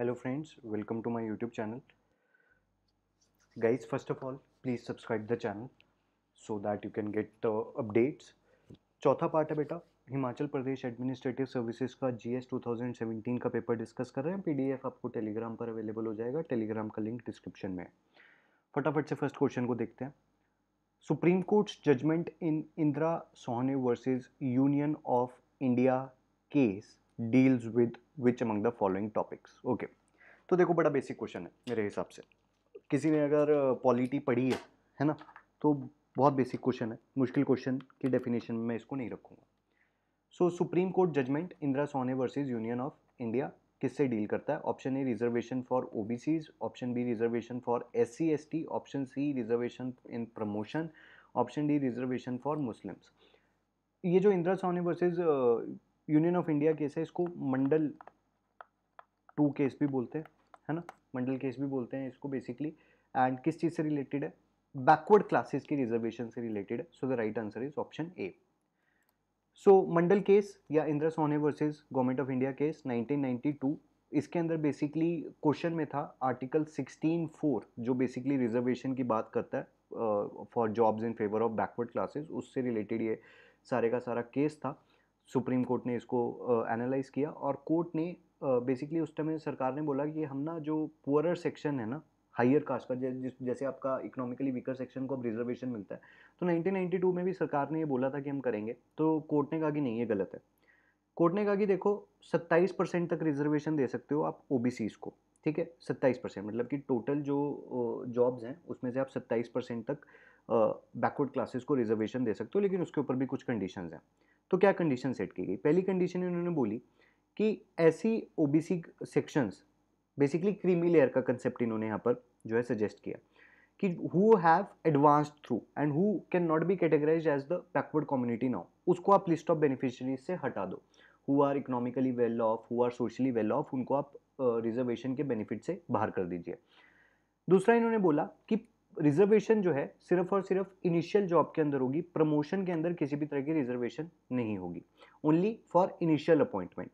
Hello friends welcome to my YouTube channel guys first of all please subscribe the channel so that you can get updates चौथा part है बेटा Himachal Pradesh administrative services का GS 2017 का paper discuss कर रहे हैं PDF आपको Telegram पर अवेलेबल हो जाएगा टेलीग्राम का लिंक डिस्क्रिप्शन में फटाफट से फर्स्ट क्वेश्चन को देखते हैं supreme courts judgment in Indira Sawhney versus union of India case deals with which among the following topics okay तो देखो बड़ा बेसिक क्वेश्चन है मेरे हिसाब से किसी ने अगर पॉलिटी पढ़ी है है ना तो बहुत बेसिक क्वेश्चन है मुश्किल क्वेश्चन की डेफिनेशन में इसको नहीं रखूँगा so supreme court judgment Indira Sawhney versus union of India किससे डील करता है option A reservation for O option B reservation for S C S T option C reservation in promotion option D reservation for Muslims ये जो Indira Sawhney versus union of India case है इसको मंडल to case भी बोलते हैं है ना मंडल केस भी बोलते हैं इसको बेसिकली एंड किस चीज़ से रिलेटेड है बैकवर्ड क्लासेस की रिजर्वेशन से रिलेटेड है so the right answer is option A so Mandal case या Indra Sawhney versus government of India case 1992 इसके अंदर बेसिकली क्वेश्चन में था आर्टिकल 16.4 जो बेसिकली रिजर्वेशन की बात करता है for jobs in favour of backward classes उससे रिलेटेड ये सारे का सारा केस था सुप्रीम कोर्ट ने इसको एनालाइज़ किया और कोर्ट ने बेसिकली उस टाइम सरकार ने बोला कि हम ना जो पुअरर सेक्शन है ना हायर कास्ट का जैसे आपका इकोनॉमिकली वीकर सेक्शन को अब रिजर्वेशन मिलता है तो 1992 में भी सरकार ने ये बोला था कि हम करेंगे तो कोर्ट ने कहा कि नहीं ये गलत है कोर्ट ने कहा कि देखो 27 परसेंट तक रिजर्वेशन दे सकते हो आप ओ को ठीक है 27 परसेंट मतलब कि टोटल जो जॉब्स हैं उसमें से आप 27 परसेंट तक बैकवर्ड क्लासेस को रिजर्वेशन दे सकते हो लेकिन उसके ऊपर भी कुछ कंडीशंस हैं तो क्या कंडीशन सेट की गई पहली कंडीशन इन्होंने बोली कि ऐसी OBC sections basically creamy layer का कंसेप्ट इन्होंने यहाँ पर जो है सजेस्ट किया कि who have advance through and who can not be categorise as the backward community now उसको आप लिस्ट ऑफ बेनिफिशरीज से हटा दो who are economically well off who are socially well off उनको आप रिजर्वेशन uh, के बेनिफिट से बाहर कर दीजिए दूसरा इन्होंने बोला कि रिजर्वेशन जो है सिर्फ और सिर्फ इनिशियल जॉब के अंदर होगी प्रमोशन के अंदर किसी भी तरह की रिजर्वेशन नहीं होगी only for initial appointment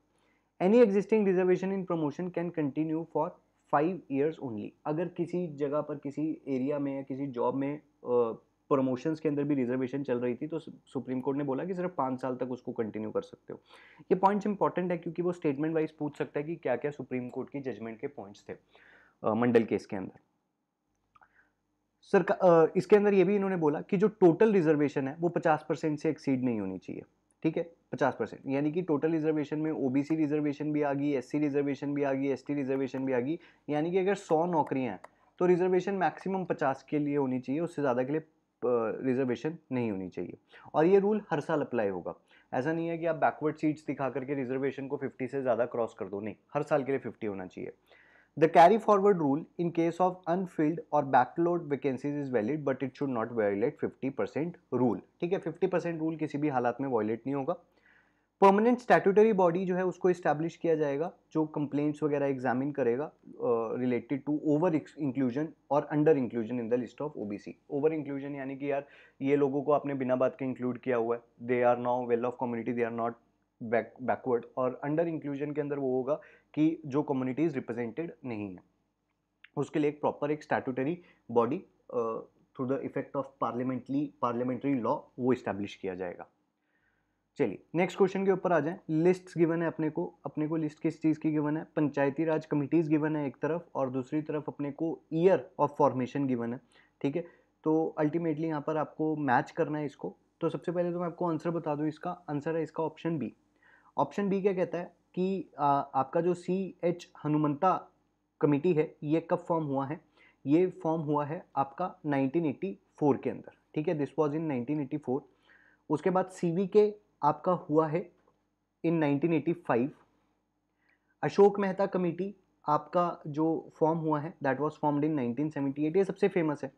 any existing reservation in promotion can continue for five years only अगर किसी जगह पर किसी एरिया में या किसी जॉब में प्रमोशंस के अंदर भी रिजर्वेशन चल रही थी तो सुप्रीम कोर्ट ने बोला कि सिर्फ पाँच साल तक उसको कंटिन्यू कर सकते हो ये पॉइंट्स इंपॉर्टेंट है क्योंकि वो स्टेटमेंट वाइज पूछ सकता है कि क्या क्या सुप्रीम कोर्ट की जजमेंट के पॉइंट्स थे मंडल केस के अंदर सरकार इसके अंदर ये भी इन्होंने बोला कि जो टोटल रिजर्वेशन है वो 50 परसेंट से एक्सीड नहीं होनी चाहिए ठीक है 50 परसेंट यानी कि टोटल रिजर्वेशन में ओबीसी रिजर्वेशन भी आ गई एससी रिजर्वेशन भी आ गई एसटी रिजर्वेशन भी आ गई यानी कि अगर सौ नौकरियाँ हैं तो रिजर्वेशन मैक्सिमम पचास के लिए होनी चाहिए उससे ज़्यादा के लिए रिजर्वेशन नहीं होनी चाहिए और ये रूल हर साल अप्लाई होगा ऐसा नहीं है कि आप बैकवर्ड सीट्स दिखा करके रिजर्वेशन को 50 से ज़्यादा क्रॉस कर दो नहीं हर साल के लिए 50 होना चाहिए The carry forward rule in case of unfilled or backload vacancies is valid but it should not violate 50% rule. ठीक है फिफ्टी परसेंट रूल किसी भी हालात में violate नहीं होगा परमानेंट स्टैट्यूटरी बॉडी जो है उसको इस्टेब्लिश किया जाएगा जो कंप्लेंट्स वगैरह एग्जामिन करेगा रिलेटेड टू ओवर इंक्लूजन और under inclusion in the list of O B C over inclusion यानी कि यार ये लोगों को आपने बिना बात के इंक्लूड किया हुआ है they are now well off community they are not backward और अंडर इंक्लूजन के अंदर वो होगा कि जो कम्युनिटीज़ रिप्रेजेंटेड नहीं है उसके लिए एक प्रॉपर एक statutory body through the effect of parliamently parliamentary law वो इस्टेब्लिश किया जाएगा चलिए नेक्स्ट क्वेश्चन के ऊपर आ जाए लिस्ट गिवन है अपने को अपने को लिस्ट किस चीज़ की गिवन है पंचायती राज कमिटीज़ गिवन है एक तरफ और दूसरी तरफ अपने को ईयर ऑफ फॉर्मेशन गिवन है ठीक है तो अल्टीमेटली यहाँ पर आपको मैच करना है इसको तो सबसे पहले तो मैं आपको आंसर बता दूँ इसका आंसर है इसका ऑप्शन बी ऑप्शन बी क्या कहता है कि आ, आपका जो सी एच हनुमंता कमेटी है ये कब फॉर्म हुआ है ये फॉर्म हुआ है आपका 1984 के अंदर ठीक है दिस वाज इन 1984 उसके बाद सी के आपका हुआ है इन 1985 अशोक मेहता कमेटी आपका जो फॉर्म हुआ है दैट वाज फॉर्म्ड इन 1978 ये सबसे फेमस है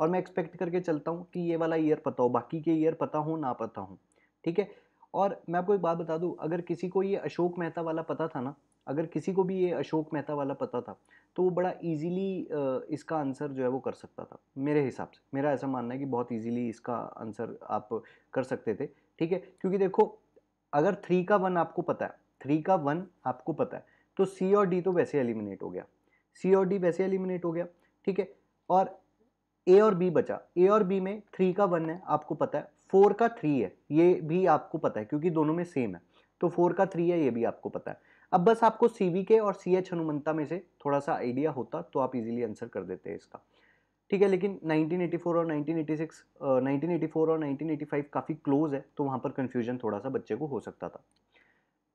और मैं एक्सपेक्ट करके चलता हूँ कि ये वाला ईयर पता हो बाकी के ईयर पता हो ना पता हो ठीक है और मैं आपको एक बात बता दूँ अगर किसी को ये अशोक मेहता वाला पता था ना अगर किसी को भी ये अशोक मेहता वाला पता था तो वो बड़ा इजीली इसका आंसर जो है वो कर सकता था मेरे हिसाब से मेरा ऐसा मानना है कि बहुत इजीली इसका आंसर आप कर सकते थे ठीक है क्योंकि देखो अगर थ्री का वन आपको पता है थ्री का वन आपको पता है तो सी और डी तो वैसे एलिमिनेट हो गया सी और डी वैसे एलिमिनेट हो गया ठीक है और ए और बी बचा ए और बी में थ्री का वन है आपको पता है फोर का थ्री है ये भी आपको पता है क्योंकि दोनों में सेम है तो फोर का थ्री है ये भी आपको पता है अब बस आपको सी वी के और सी एच हनुमंता में से थोड़ा सा आइडिया होता तो आप इजीली आंसर कर देते हैं इसका ठीक है लेकिन 1984 और 1986, 1984 और 1985 काफ़ी क्लोज है तो वहाँ पर कन्फ्यूजन थोड़ा सा बच्चे को हो सकता था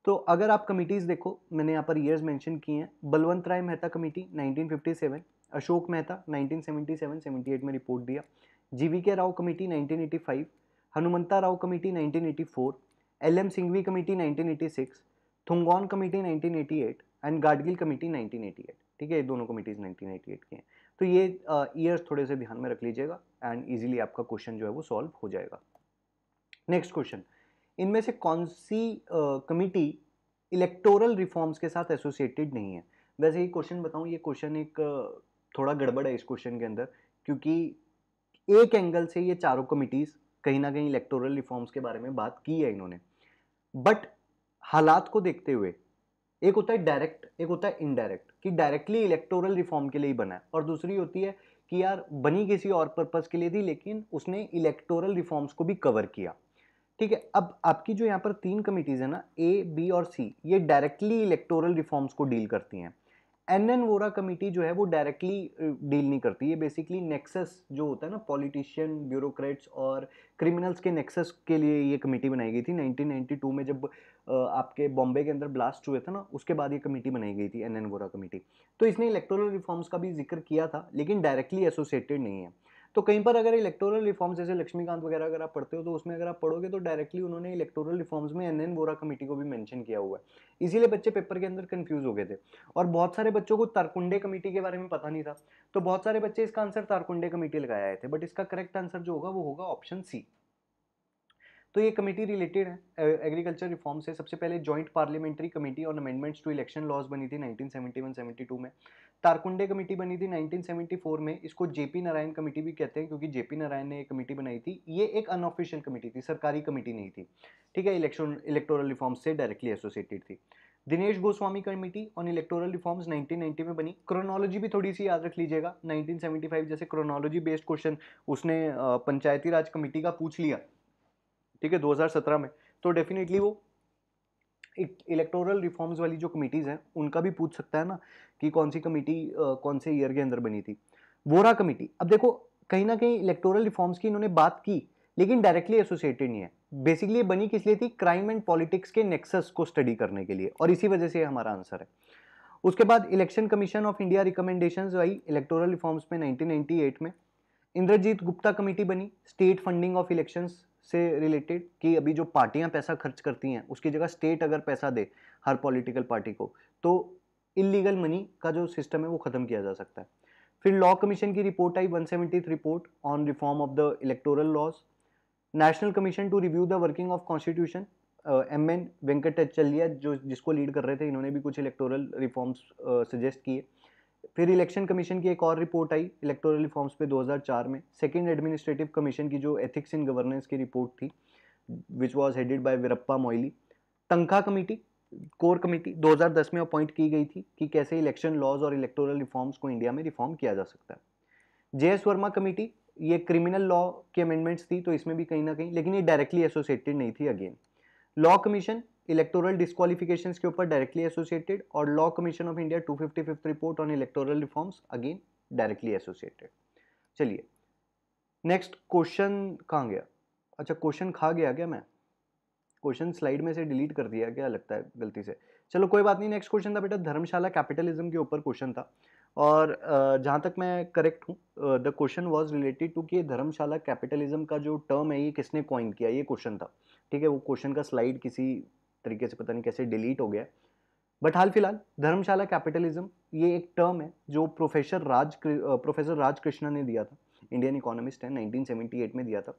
तो अगर आप कमिटीज़ देखो मैंने यहाँ पर ईयर्स मेंशन किए हैं बलवंत राय मेहता कमेटी नाइनटीन अशोक मेहता 1977 78 में रिपोर्ट दिया GVK Rao committee 1985 Hanumantha Rao committee 1984, LM Singhvi committee 1986, Thungon committee 1988 and Gadgil committee 1988 ठीक है ये दोनों कमेटीज 1988 की हैं तो ये ईयर्स uh, थोड़े से ध्यान में रख लीजिएगा एंड इजीली आपका क्वेश्चन जो है वो सॉल्व हो जाएगा नेक्स्ट क्वेश्चन इनमें से कौन सी कमेटी इलेक्टोरल रिफॉर्म्स के साथ एसोसिएटेड नहीं है वैसे ये क्वेश्चन बताऊँ ये क्वेश्चन एक थोड़ा गड़बड़ है इस क्वेश्चन के अंदर क्योंकि एक एंगल से ये चारों कमिटीज़ कहीं ना कहीं इलेक्टोरल रिफॉर्म्स के बारे में बात की है इन्होंने बट हालात को देखते हुए एक होता है डायरेक्ट एक होता है इनडायरेक्ट कि डायरेक्टली इलेक्टोरल रिफॉर्म के लिए ही बना है और दूसरी होती है कि यार बनी किसी और पर्पज़ के लिए थी लेकिन उसने इलेक्टोरल रिफॉर्म्स को भी कवर किया ठीक है अब आपकी जो यहाँ पर तीन कमिटीज़ है ना ए बी और सी ये डायरेक्टली इलेक्टोरल रिफॉर्म्स को डील करती हैं एन एन वोरा कमेटी जो है वो डायरेक्टली डील नहीं करती है बेसिकली नेक्सस जो होता है ना पॉलिटिशियन ब्यूरोक्रेट्स और क्रिमिनल्स के नेक्सस के लिए ये कमेटी बनाई गई थी 1992 में जब आपके बॉम्बे के अंदर ब्लास्ट हुए थे ना उसके बाद ये कमेटी बनाई गई थी एन एन वोरा कमेटी तो इसने इलेक्ट्रोल रिफॉर्म्स का भी जिक्र किया था लेकिन डायरेक्टली एसोसिएटेड नहीं है तो कहीं पर अगर इलेक्टोरल रिफॉर्म्स जैसे लक्ष्मीकांत वगैरह अगर आप पढ़ते हो तो उसमें अगर आप पढ़ोगे तो डायरेक्टली उन्होंने इलेक्टोरल रिफॉर्म्स में एन एन वोरा कमेटी को भी मेंशन किया हुआ है इसीलिए बच्चे पेपर के अंदर कंफ्यूज हो गए थे और बहुत सारे बच्चों को तारकुंडे कमेटी के बारे में पता नहीं था तो बहुत सारे बच्चे इसका आंसर तारकुंडे कमेटी लगाए थे बट इसका करेक्ट आंसर जो होगा वो होगा ऑप्शन सी तो ये कमेटी रिलेटेड है एग्रीकल्चर रिफॉर्म से सबसे पहले joint parliamentary committee on amendments to election laws बनी थी 1971-72 में तारकुंडे कमेटी बनी थी 1974 में इसको जेपी नारायण कमेटी भी कहते हैं क्योंकि जेपी नारायण ने एक कमेटी बनाई थी ये एक अनऑफिशियल कमेटी थी सरकारी कमेटी नहीं थी ठीक है इलेक्शन इलेक्टोरल रिफॉर्म से डायरेक्टली एसोसिएटेड थी Dinesh Goswami committee on electoral reforms 1990 में बनी क्रोनोलॉजी भी थोड़ी सी याद रख लीजिएगा 1975 जैसे क्रोनोलॉजी बेस्ड क्वेश्चन उसने पंचायती राज कमेटी का पूछ लिया ठीक है 2017 में तो डेफिनेटली वो इलेक्टोरल रिफॉर्म्स वाली जो कमिटीज़ हैं उनका भी पूछ सकता है ना कि कौन सी कमेटी कौन से ईयर के अंदर बनी थी वोरा कमेटी अब देखो कहीं ना कहीं इलेक्टोरल रिफॉर्म्स की इन्होंने बात की लेकिन डायरेक्टली एसोसिएटेड नहीं है बेसिकली ये बनी किस लिए थी क्राइम एंड पॉलिटिक्स के नेक्सस को स्टडी करने के लिए और इसी वजह से हमारा आंसर है उसके बाद election commission of India recommendation आई इलेक्टोरल रिफॉर्म्स में 1998 में इंद्रजीत गुप्ता कमेटी बनी स्टेट फंडिंग ऑफ इलेक्शंस से रिलेटेड कि अभी जो पार्टियां पैसा खर्च करती हैं उसकी जगह स्टेट अगर पैसा दे हर पॉलिटिकल पार्टी को तो इलीगल मनी का जो सिस्टम है वो ख़त्म किया जा सकता है फिर लॉ कमीशन की रिपोर्ट आई one report on reform of the electoral laws national commission to review the working of constitution M N Venkat जो जिसको लीड कर रहे थे इन्होंने भी कुछ इलेक्टोरल रिफॉर्म्स सजेस्ट किए फिर इलेक्शन कमीशन की एक और रिपोर्ट आई इलेक्टोरल रिफॉर्म्स पे 2004 में सेकंड एडमिनिस्ट्रेटिव कमीशन की जो एथिक्स इन गवर्नेंस की रिपोर्ट थी which was headed by Veerappa Moily Tankha committee core committee 2010 में अपॉइंट की गई थी कि कैसे इलेक्शन लॉज और इलेक्टोरल रिफॉर्म्स को इंडिया में रिफॉर्म किया जा सकता है जे एस वर्मा कमेटी ये क्रिमिनल लॉ की अमेंडमेंट्स थी तो इसमें भी कहीं ना कहीं लेकिन ये डायरेक्टली एसोसिएटेड नहीं थी again law commission electoral disqualification के ऊपर डायरेक्टली एसोसिएटेड और law commission of India two fifty fifth report on electoral reforms again directly associated चलिए नेक्स्ट क्वेश्चन कहाँ गया अच्छा क्वेश्चन खा गया क्या मैं क्वेश्चन स्लाइड में से डिलीट कर दिया क्या लगता है गलती से चलो कोई बात नहीं नेक्स्ट क्वेश्चन था बेटा धर्मशाला कैपिटलिज्म के ऊपर क्वेश्चन था और जहाँ तक मैं करेक्ट हूँ the question was related to कि धर्मशाला कैपिटलिज्म का जो टर्म है ये किसने कॉइन किया ये क्वेश्चन था ठीक है वो क्वेश्चन का स्लाइड किसी तरीके से पता नहीं कैसे डिलीट हो गया बट हाल फिलहाल धर्मशाला कैपिटलिज्म ये एक टर्म है जो प्रोफेसर राज प्रोफेसर राज कृष्णा ने दिया था इंडियन इकोनॉमिस्ट है 1978 में दिया था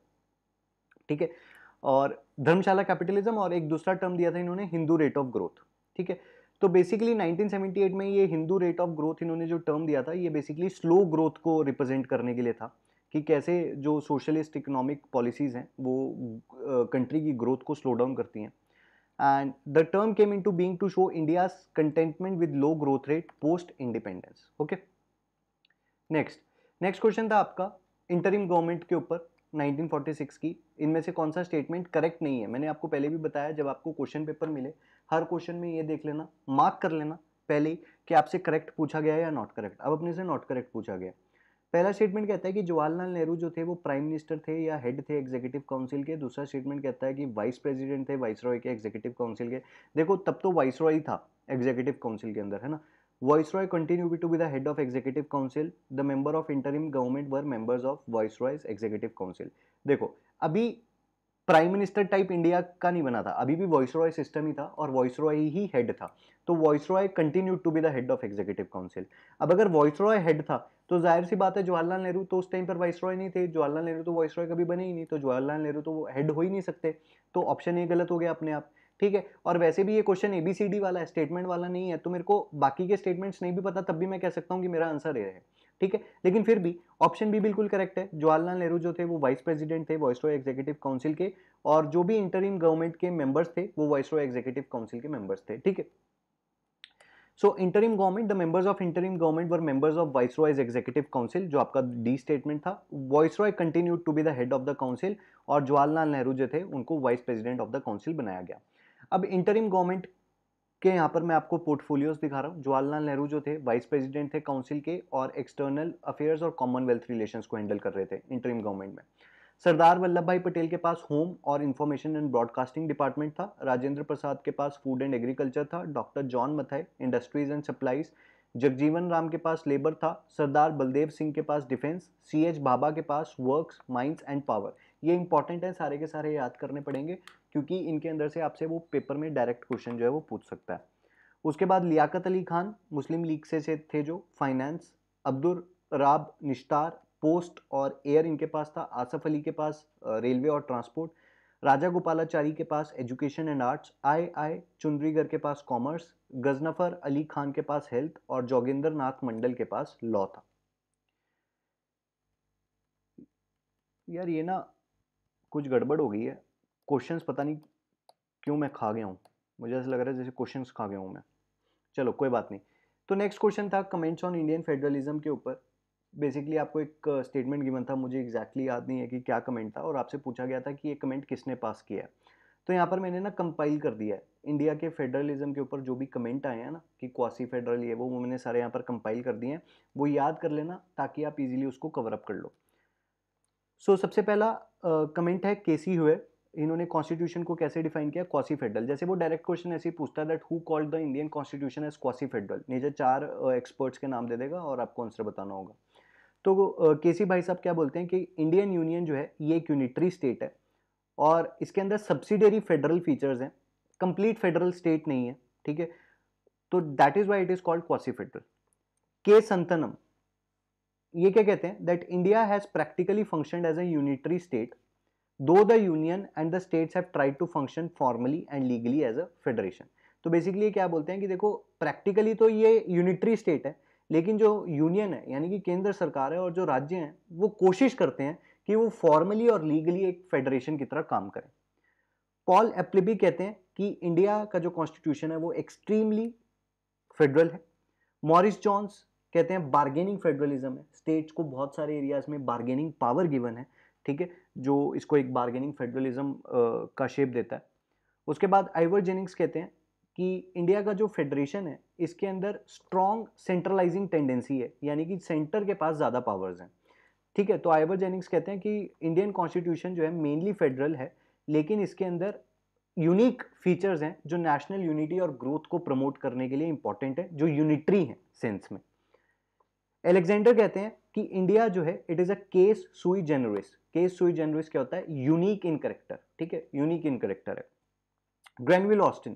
ठीक है और धर्मशाला कैपिटलिज्म और एक दूसरा टर्म दिया था इन्होंने हिंदू रेट ऑफ ग्रोथ ठीक है तो बेसिकली 1978 में ये हिंदू रेट ऑफ ग्रोथ इन्होंने जो टर्म दिया था ये बेसिकली स्लो ग्रोथ को रिप्रेजेंट करने के लिए था कि कैसे जो सोशलिस्ट इकोनॉमिक पॉलिसीज़ हैं वो कंट्री की ग्रोथ को स्लो डाउन करती हैं and the term came into being to show India's contentment with low growth rate post independence okay next next question tha aapka interim government ke upar 1946 की इनमें से कौन सा स्टेटमेंट करेक्ट नहीं है मैंने आपको पहले भी बताया जब आपको क्वेश्चन पेपर मिले हर क्वेश्चन में ये देख लेना मार्क कर लेना पहले कि आपसे करेक्ट पूछा गया या नॉट करेक्ट अब अपने से नॉट करेक्ट पूछा गया पहला स्टेटमेंट कहता है कि जवाहरलाल नेहरू जो थे वो प्राइम मिनिस्टर थे या हेड थे एग्जीक्यूटिव काउंसिल के दूसरा स्टेटमेंट कहता है कि वाइस प्रेसिडेंट थे वाइस रॉय के एग्जीक्यूटिव काउंसिल के देखो तब तो वाइस रॉय था एग्जीक्यूटिव काउंसिल के अंदर है ना viceroy continue to be the head of executive council the member of interim government were members of viceroy's executive council देखो अभी प्राइम मिनिस्टर टाइप इंडिया का नहीं बना था अभी भी वॉइस रॉय सिस्टम ही था और वॉइस रॉय ही हेड था तो viceroy continue to be the head of executive council अब अगर वॉइस रॉय हेड था तो जाहिर सी बात है जवाहरलाल नेहरू तो उस टाइम पर वॉइस रॉय नहीं थे जवाहरलाल नेहरू तो वॉइस रॉय कभी बने ही नहीं तो जवाहरलाल नेहरू तो हेड हो ही नहीं सकते तो ऑप्शन ये गलत हो गया अपने आप ठीक है और वैसे भी ये question A B C D वाला है स्टेटमेंट वाला नहीं है तो मेरे को बाकी के स्टेटमेंट्स नहीं भी पता तब भी मैं कह सकता हूँ कि मेरा आंसर ये है ठीक है लेकिन फिर भी ऑप्शन भी बिल्कुल करेक्ट है जवाहरलाल नेहरू जो थे वो वाइस प्रेसिडेंट थे रॉय एग्जीक्यूटिव काउंसिल के और जो भी इंटरिम गवर्नमेंट के मेंबर्स थे वो रॉय एग्जीक्यूटिव काउंसिल के मेंबर्स थे ठीक है so interim government the members of interim government were members of viceroy's executive council जो आपका डी स्टेटमेंट था viceroy continue to be the head of the council और जवाहरलाल नेहरू जो थे उनको vice president of the council बनाया गया अब इंटरिम गवर्नमेंट के यहाँ पर मैं आपको पोर्टफोलियोज दिखा रहा हूँ जवाहरलाल नेहरू जो थे वाइस प्रेसिडेंट थे काउंसिल के और एक्सटर्नल अफेयर्स और कॉमनवेल्थ रिलेशंस को हैंडल कर रहे थे इंटरिम गवर्नमेंट में सरदार वल्लभ भाई पटेल के पास होम और इन्फॉर्मेशन एंड ब्रॉडकास्टिंग डिपार्टमेंट था राजेंद्र प्रसाद के पास फूड एंड एग्रीकल्चर था doctor John Matthai industries and supplies Jagjivan Ram के पास लेबर था सरदार बलदेव सिंह के पास डिफेंस सी एच बाबा के पास वर्क्स माइंस एंड पावर ये इंपॉर्टेंट है सारे के सारे याद करने पड़ेंगे क्योंकि इनके अंदर से आपसे वो पेपर में डायरेक्ट क्वेश्चन जो है वो पूछ सकता है उसके बाद लियाकत अली खान मुस्लिम लीग से, से थे जो फाइनेंस अब्दुल राब निश्तार पोस्ट और एयर इनके पास था आसफ अली के पास रेलवे और ट्रांसपोर्ट राजा गोपालाचारी के पास education and arts I I Chundrigar के पास कॉमर्स गजनफर अली खान के पास हेल्थ और जोगिंदर नाथ मंडल के पास लॉ था यार ये ना कुछ गड़बड़ हो गई है क्वेश्चंस पता नहीं क्यों मैं खा गया हूँ मुझे ऐसा लग रहा है जैसे क्वेश्चंस खा गया हूँ मैं चलो कोई बात नहीं तो नेक्स्ट क्वेश्चन था कमेंट्स ऑन इंडियन फेडरलिज्म के ऊपर बेसिकली आपको एक स्टेटमेंट uh, गिवन था मुझे एग्जैक्टली याद नहीं है कि क्या कमेंट था और आपसे पूछा गया था कि ये कमेंट किसने पास किया है तो यहाँ पर मैंने ना कंपाइल कर दिया है इंडिया के फेडरलिज्म के ऊपर जो भी कमेंट आए हैं ना कि क्वासी फेडरल ये वो मैंने सारे यहाँ पर कंपाइल कर दिए हैं वो याद कर लेना ताकि आप इजीली उसको कवर अप कर लो सो so, सबसे पहला कमेंट uh, है केसी हुए इन्होंने कॉन्स्टिट्यूशन को कैसे डिफाइन किया क्वासी फेडरल जैसे वो डायरेक्ट क्वेश्चन ऐसे ही पूछता है that who called the Indian constitution as quasi federal नीचे चार एक्सपर्ट्स uh, के नाम दे देगा और आपको आंसर बताना होगा तो केसी uh, भाई साहब क्या बोलते हैं कि इंडियन यूनियन जो है ये एक यूनिटरी स्टेट है और इसके अंदर सब्सिडरी फेडरल फीचर्स हैं कंप्लीट फेडरल स्टेट नहीं है ठीक है तो that is why it is called quasi federal K Santhanam ये क्या कहते हैं that India has practically function as a unitary state though the union and the states have tried to function formally and legally as a federation तो basically क्या बोलते हैं कि देखो प्रैक्टिकली तो ये यूनिटरी स्टेट है लेकिन जो यूनियन है यानी कि केंद्र सरकार है और जो राज्य हैं वो कोशिश करते हैं कि वो फॉर्मली और लीगली एक फेडरेशन की तरह काम करें पॉल एप्लीबी कहते हैं कि इंडिया का जो कॉन्स्टिट्यूशन है वो एक्सट्रीमली फेडरल है मॉरिस जॉन्स कहते हैं बार्गेनिंग फेडरलिज्म है स्टेट्स को बहुत सारे एरियाज में बार्गेनिंग पावर गिवन है ठीक है जो इसको एक बार्गेनिंग फेडरलिज्म का शेप देता है उसके बाद आइवर जेनिंग्स कहते हैं कि इंडिया का जो फेडरेशन है इसके अंदर स्ट्रॉन्ग सेंट्रलाइजिंग टेंडेंसी है यानी कि सेंटर के पास ज़्यादा पावर्स हैं ठीक है तो आइवर जेनिंग्स कहते हैं कि इंडियन कॉन्स्टिट्यूशन जो है मेनली फेडरल है लेकिन इसके अंदर यूनिक फीचर्स हैं जो नेशनल यूनिटी और ग्रोथ को प्रमोट करने के लिए इंपॉर्टेंट है जो यूनिट्री है सेंस में एलेक्जेंडर कहते हैं कि इंडिया जो है इट इज़ अ केस सुई जेनरिस केस सुई जेनरिस क्या होता है यूनिक इन करेक्टर ठीक है यूनिक इन करेक्टर है ग्रैनविल ऑस्टिन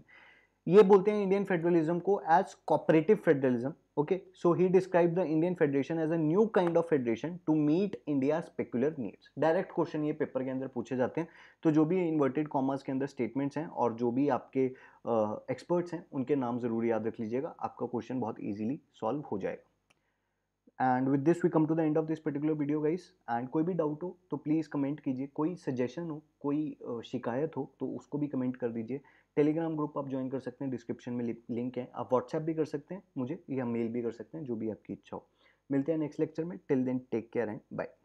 ये बोलते हैं इंडियन फेडरलिज्म को as cooperative federalism okay so he describe the Indian federation as a new kind of federation to meet India peculiar needs direct question ये paper के अंदर पूछे जाते हैं तो जो भी इन्वर्टेड कॉमर्स के अंदर स्टेटमेंट्स हैं और जो भी आपके एक्सपर्ट्स uh, हैं उनके नाम ज़रूर याद रख लीजिएगा आपका क्वेश्चन बहुत ईजिली सॉल्व हो जाएगा and with this we come to the end of this particular video guys and कोई भी डाउट हो तो प्लीज़ कमेंट कीजिए कोई सजेशन हो कोई शिकायत हो तो उसको भी कमेंट कर दीजिए टेलीग्राम ग्रुप आप ज्वाइन कर सकते हैं डिस्क्रिप्शन में लिंक है आप व्हाट्सएप भी कर सकते हैं मुझे या मेल भी कर सकते हैं जो भी आपकी इच्छा हो मिलते हैं नेक्स्ट लेक्चर में till then take care and bye